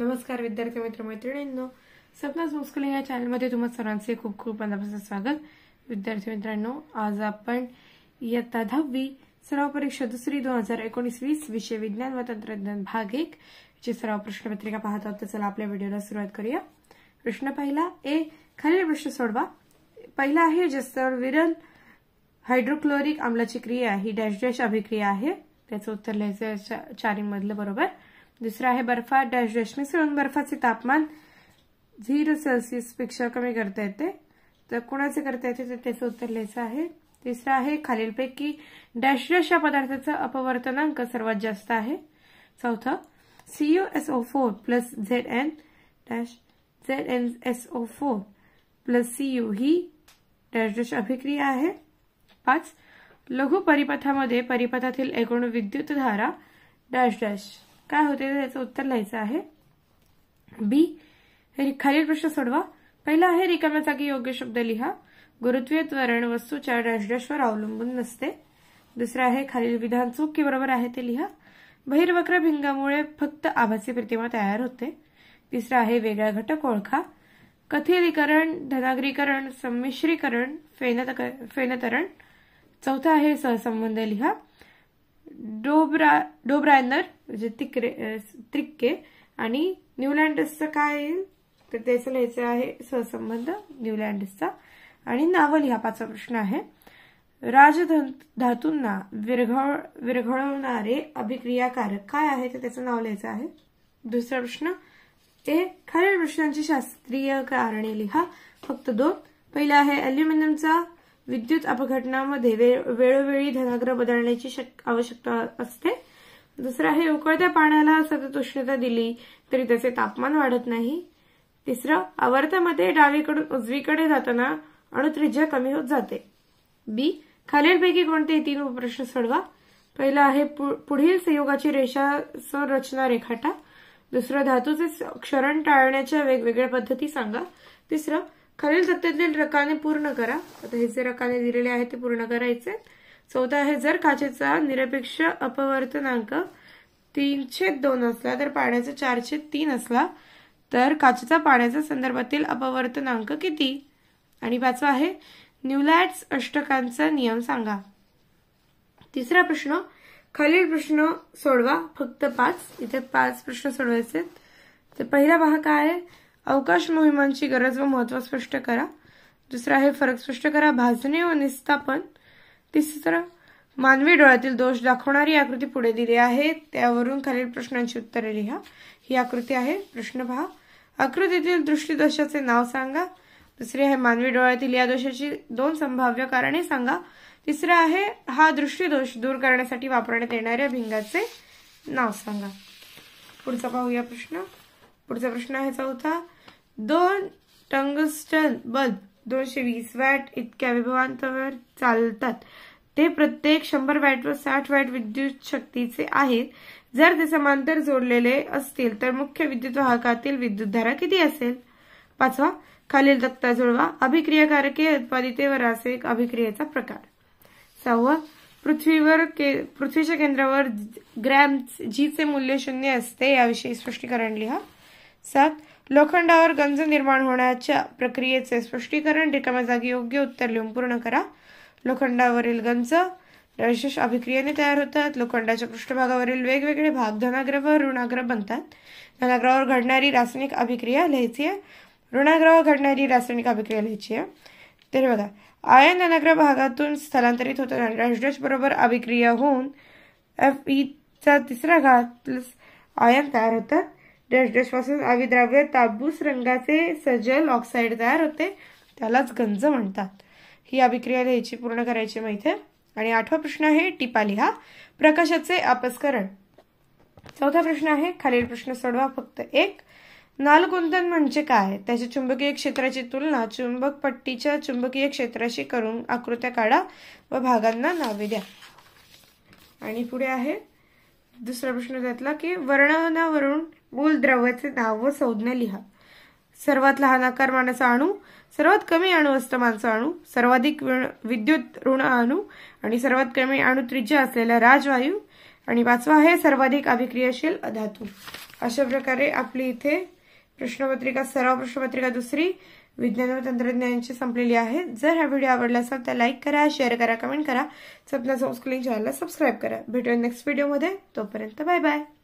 नमस्कार विद्यार्थी मित्र मैत्रिणींनो सपना मुस्कुले या चॅनलमध्ये तुम्हाला सर्वांचे खूप खूप मनापासून स्वागत विद्यार्थी मित्रांनो आज आपण इयत्ता दहावी सराव परीक्षा दुसरी दोन हजार एकोणीस वीस विषय विज्ञान व तंत्रज्ञान भाग एक जी सराव प्रश्नपत्रिका पाहत आहोत तर चला आपल्या व्हिडिओला सुरुवात करूया प्रश्न पहिला ए खालील प्रश्न सोडवा पहिला आहे जसर विरल हायड्रोक्लोरिक आम्लाची क्रिया ही डॅश डॅश अभिक्रिया आहे त्याचं उत्तर लिहायचं चारिंग मधलं बरोबर दुसरा आहे बर्फा डॅश डॅश मिसळून बर्फाचे तापमान झिरो सेल्सिअसपेक्षा कमी करता येते तर कोणाचे करता येते तर त्याचं उत्तर लिहायचं आहे तिसरा आहे खालीलपैकी डॅश डॅश या पदार्थाचा अपवर्तनांक सर्वात जास्त आहे चौथं CU S O four plus Z N dash Z N S O four plus CU ही डॅश डॅश अभिक्रिया आहे पाच लघु परिपथामध्ये परिपथातील एकूण विद्युत धारा डॅश डॅश काय होते याचं उत्तर लिहायचं आहे बी खालील प्रश्न सोडवा पहिला आहे रिकाम्या जागी योग्य शब्द लिहा गुरुत्वीय त्वरण वस्तूच्या डॅशडॅशवर अवलंबून नसते दुसरं आहे खालील विधान चूक की बरोबर आहे ते लिहा बहिर्वक्र भिंगामुळे फक्त आभासी प्रतिमा तयार होते तिसरं आहे वेगळा घटक ओळखा कथिलीकरण धनागरीकरण संमिश्रीकरण फेनतरण चौथा आहे सहसंबंध लिहा डोब्रा डोब्रायनर म्हणजे तिकरे त्रिक्के आणि न्यूलँडसचं काय येईल तर त्याचं लिहायचं आहे सहसंबंध न्यूलँडसचा आणि नावल ह्या पाचवा प्रश्न आहे राजधन धातूंना विरघळ विरघळवणारे अभिक्रियाकारक काय आहे तर त्याचं नाव लिहायचं आहे दुसरा प्रश्न ते खऱ्या प्रश्नांची शास्त्रीय कारणे लिहा फक्त दोन पहिला आहे अल्युमिनियमचा विद्युत अपघटनामध्ये वेळोवेळी धनाग्र बदलण्याची आवश्यकता असते दुसरं आहे उकळत्या पाण्याला सतत उष्णता दिली तरी त्याचे तापमान वाढत नाही तिसरं आवर्तामध्ये डावीकडून उजवीकडे जाताना अणुत्रिज्या कमी होत जाते बी खालीलपैकी कोणते तीन प्रश्न सोडवा पहिला आहे पुढील संयोगाची रेषा संरचना रेखाटा दुसरं धातूचे क्षरण टाळण्याच्या वेगवेगळ्या पद्धती सांगा तिसरं खालील सत्तेतील रकाने पूर्ण करा आता हे जे रकाने दिलेले आहेत ते पूर्ण करायचे चौदा आहे जर काचेचा निरपेक्ष अपवर्तनांक तीनशे दोन असला तर पाण्याचा चारशे तीन असला तर काचेचा पाण्याच्या संदर्भातील अपवर्तनांक किती आणि पाचवा आहे न्यूलॅट्स अष्टकांचा नियम सांगा तिसरा प्रश्न खालील प्रश्न सोडवा फक्त पाच इथे पाच प्रश्न सोडवायचे तर पहिला भाग काय आहे अवकाश मोहिमांची गरज व महत्व स्पष्ट करा दुसरा आहे फरक स्पष्ट करा भाजणे व निस्थापन तिसरं मानवी डोळ्यातील दोष दाखवणारी आकृती पुढे दिली आहे त्यावरून खालील प्रश्नांची उत्तरे लिहा ही आकृती आहे प्रश्न पहा आकृतीतील दृष्टीदोषाचे नाव सांगा दुसरी आहे मानवी डोळ्यातील या दोषाची दोन संभाव्य कारणे सांगा तिसरं आहे हा दोष दूर करण्यासाठी वापरण्यात येणाऱ्या भिंगाचे नाव सांगा पुढचा पाहूया प्रश्न पुढचा प्रश्न आहे चौथा दोन टंगस्टन बल्ब दोनशे वीस वॅट इतक्या विभवांतावर चालतात ते प्रत्येक शंभर वॅट व साठ वॅट विद्युत शक्तीचे आहेत जर ते समांतर जोडलेले असतील तर मुख्य विद्युत वाहकातील विद्युत धारा किती असेल पाचवा खालील तक्ता जुळवा अभिक्रियाकारके उत्पादितेवर व रासायनिक अभिक्रियेचा प्रकार सहावा पृथ्वीवर के पृथ्वीच्या केंद्रावर ग्रॅम जीचे मूल्य शून्य असते याविषयी स्पष्टीकरण लिहा सात लोखंडावर गंज निर्माण होण्याच्या प्रक्रियेचे स्पष्टीकरण रिकाम्या जागी योग्य उत्तर लिहून पूर्ण करा लोखंडावरील गंज विशेष अभिक्रियेने तयार होतात लोखंडाच्या पृष्ठभागावरील वेगवेगळे भाग धनाग्रह व ऋणाग्र बनतात धनाग्रहावर घडणारी रासायनिक अभिक्रिया लिहायची आहे ऋणाग्रहावर घडणारी रासायनिक अभिक्रिया लिहायची आहे तर बघा आयन धनाग्रह भागातून स्थलांतरित आणि आणि बरोबर अभिक्रिया होऊन एफ ईचा तिसरा घात आयन तयार होतात डॅश डॅश पासून अविद्राव्य ताबूस रंगाचे सजल ऑक्साईड तयार होते त्यालाच गंज म्हणतात ही अभिक्रिया लिहायची पूर्ण करायची माहिती आणि आठवा प्रश्न आहे टिपा लिहा प्रकाशाचे अपस्करण चौथा प्रश्न आहे खालील प्रश्न सोडवा फक्त एक नालगुंतन म्हणजे काय त्याच्या चुंबकीय क्षेत्राची तुलना चुंबक पट्टीच्या चुंबकीय क्षेत्राशी करून आकृत्या काढा व भागांना नावे द्या आणि पुढे आहे दुसरा प्रश्न त्यातला की वर्णनावरून द्रव्याचे व संज्ञ लिहा सर्वात लहान आकार मानाचा अणू सर्वात कमी अणू असतमानचा अणू सर्वाधिक विद्युत ऋण अणू आणि सर्वात कमी अणू त्रिज्या असलेला राजवायू आणि पाचवा आहे सर्वाधिक अभिक्रियाशील अधातू अशा प्रकारे आपली इथे प्रश्नपत्रिका सर्व प्रश्नपत्रिका दुसरी विज्ञान व तंत्रज्ञानाची संपलेली आहे जर हा व्हिडिओ आवडला असेल तर लाईक करा शेअर करा कमेंट करा सपना संस्कृती चॅनलला सबस्क्राईब करा भेटूया नेक्स्ट व्हिडिओमध्ये तोपर्यंत बाय बाय